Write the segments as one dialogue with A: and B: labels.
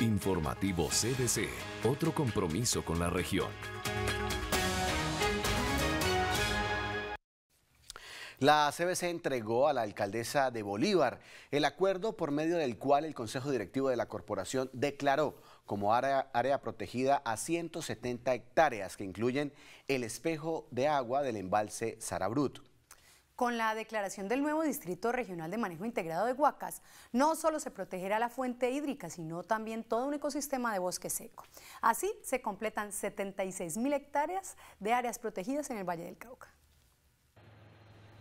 A: Informativo CDC, otro compromiso con la región. La CBC entregó a la alcaldesa de Bolívar el acuerdo por medio del cual el Consejo Directivo de la Corporación declaró como área, protegida a 170 hectáreas que incluyen el espejo de agua del embalse Sarabrut.
B: Con la declaración del nuevo Distrito Regional de Manejo Integrado de Huacas, no solo se protegerá la fuente hídrica, sino también todo un ecosistema de bosque seco. Así se completan 76 mil hectáreas de áreas protegidas en el Valle del Cauca.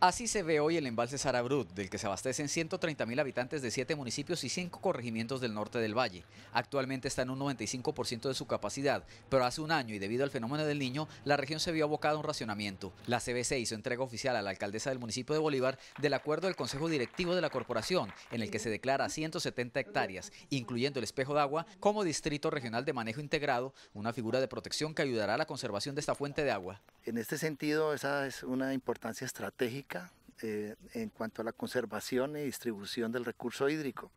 C: Así se ve hoy el embalse Sarabrut, del que se abastecen 130.000 habitantes de 7 municipios y 5 corregimientos del norte del valle. Actualmente está en un 95% de su capacidad, pero hace un año y debido al fenómeno del niño, la región se vio abocada a un racionamiento. La CBC hizo entrega oficial a la alcaldesa del municipio de Bolívar del acuerdo del Consejo Directivo de la Corporación, en el que se declara 170 hectáreas, incluyendo el espejo de agua, como Distrito Regional de Manejo Integrado, una figura de protección que ayudará a la conservación
A: de esta fuente de agua. En este sentido, esa es una importancia estratégica eh, en cuanto a la conservación y distribución del recurso hídrico.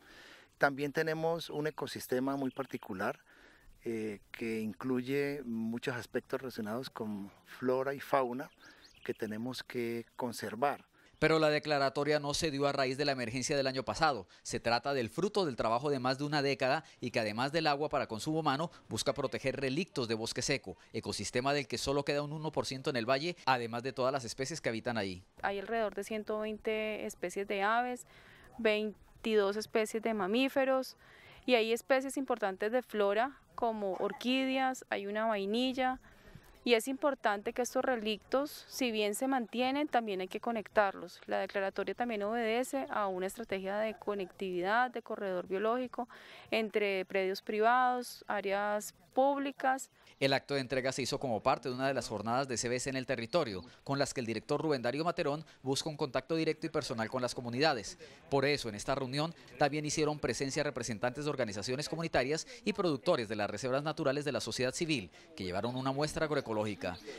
A: También tenemos un ecosistema muy particular eh, que incluye muchos aspectos relacionados con flora y fauna que tenemos que conservar.
C: Pero la declaratoria no se dio a raíz de la emergencia del año pasado. Se trata del fruto del trabajo de más de una década y que además del agua para consumo humano busca proteger relictos de bosque seco, ecosistema del que solo queda un 1% en el valle, además de todas las especies que habitan ahí.
D: Hay alrededor de 120 especies de aves, 22 especies de mamíferos y hay especies importantes de flora como orquídeas, hay una vainilla, y es importante que estos relictos, si bien se mantienen, también hay que conectarlos. La declaratoria también obedece a una estrategia de conectividad, de corredor biológico, entre predios privados, áreas públicas.
C: El acto de entrega se hizo como parte de una de las jornadas de CBC en el territorio, con las que el director Rubén Darío Materón busca un contacto directo y personal con las comunidades. Por eso, en esta reunión también hicieron presencia representantes de organizaciones comunitarias y productores de las reservas naturales de la sociedad civil, que llevaron una muestra agroecológica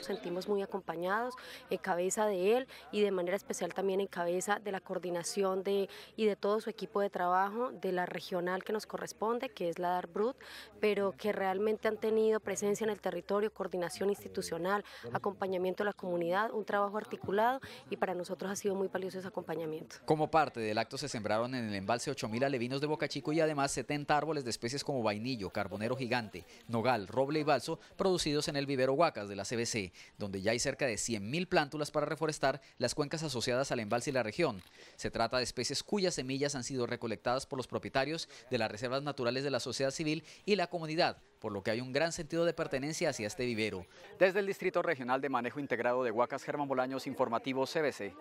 B: sentimos muy acompañados en cabeza de él y de manera especial también en cabeza de la coordinación de, y de todo su equipo de trabajo de la regional que nos corresponde, que es la DARBRUT, pero que realmente han tenido presencia en el territorio, coordinación institucional, acompañamiento de la comunidad, un trabajo articulado y para nosotros ha sido muy valioso ese
C: acompañamiento. Como parte del acto se sembraron en el embalse 8.000 alevinos de Boca Chico y además 70 árboles de especies como vainillo, carbonero gigante, nogal, roble y balso producidos en el vivero Huaca de la CBC, donde ya hay cerca de 100.000 plántulas para reforestar las cuencas asociadas al embalse y la región. Se trata de especies cuyas semillas han sido recolectadas por los propietarios de las reservas naturales de la sociedad civil y la comunidad, por lo que hay un gran sentido de pertenencia hacia este vivero. Desde el Distrito Regional de Manejo Integrado de Huacas, Germán Bolaños, Informativo CBC.